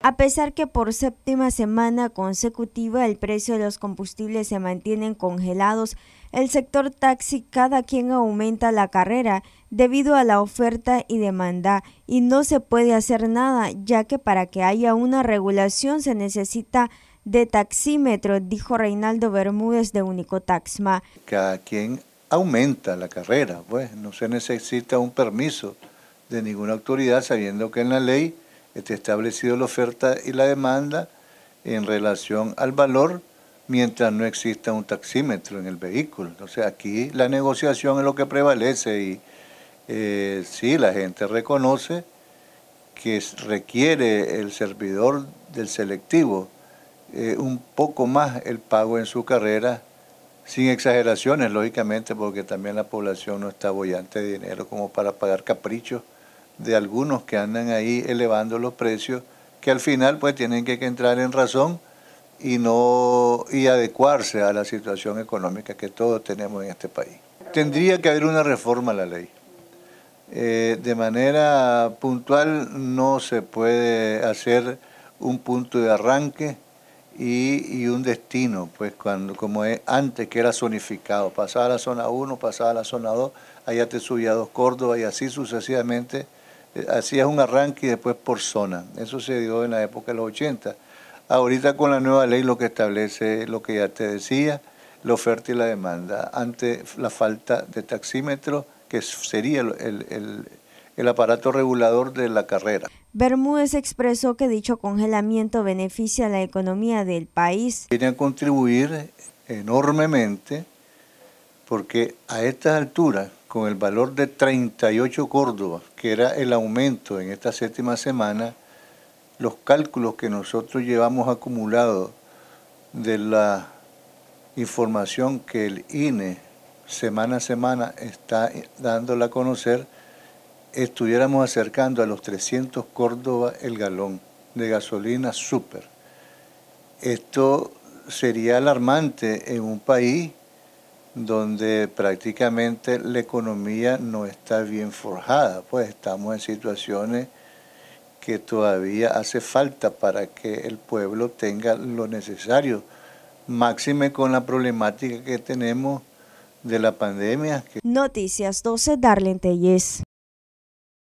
A pesar que por séptima semana consecutiva el precio de los combustibles se mantienen congelados, el sector taxi cada quien aumenta la carrera debido a la oferta y demanda y no se puede hacer nada ya que para que haya una regulación se necesita de taxímetro, dijo Reinaldo Bermúdez de Taxma. Cada quien aumenta la carrera, pues no se necesita un permiso de ninguna autoridad sabiendo que en la ley establecido la oferta y la demanda en relación al valor mientras no exista un taxímetro en el vehículo. Entonces aquí la negociación es lo que prevalece y eh, sí, la gente reconoce que requiere el servidor del selectivo eh, un poco más el pago en su carrera, sin exageraciones, lógicamente, porque también la población no está bollante de dinero como para pagar caprichos de algunos que andan ahí elevando los precios, que al final pues tienen que, entrar en razón y no y adecuarse a la situación económica que todos tenemos en este país. Tendría que haber una reforma a la ley. Eh, de manera puntual no se puede hacer un punto de arranque y, un destino, pues cuando como es, antes que era zonificado, pasaba a la zona 1, pasaba a la zona 2, allá te subía a dos Córdoba y así sucesivamente hacías un arranque y después por zona. Eso se dio en la época de los 80. Ahorita con la nueva ley lo que establece lo que ya te decía, la oferta y la demanda, ante la falta de taxímetro, que sería el, aparato regulador de la carrera. Bermúdez expresó que dicho congelamiento beneficia a la economía del país. Viene contribuir enormemente porque a estas alturas, con el valor de 38 córdoba que era el aumento en esta séptima semana, los cálculos que nosotros llevamos acumulados de la información que el INE semana a semana está dándola a conocer, estuviéramos acercando a los 300 Córdoba el galón de gasolina super. Esto sería alarmante en un país donde prácticamente la economía no está bien forjada, pues estamos en situaciones que todavía hace falta para que el pueblo tenga lo necesario, máxime con la problemática que tenemos de la pandemia. Noticias 12, Darlene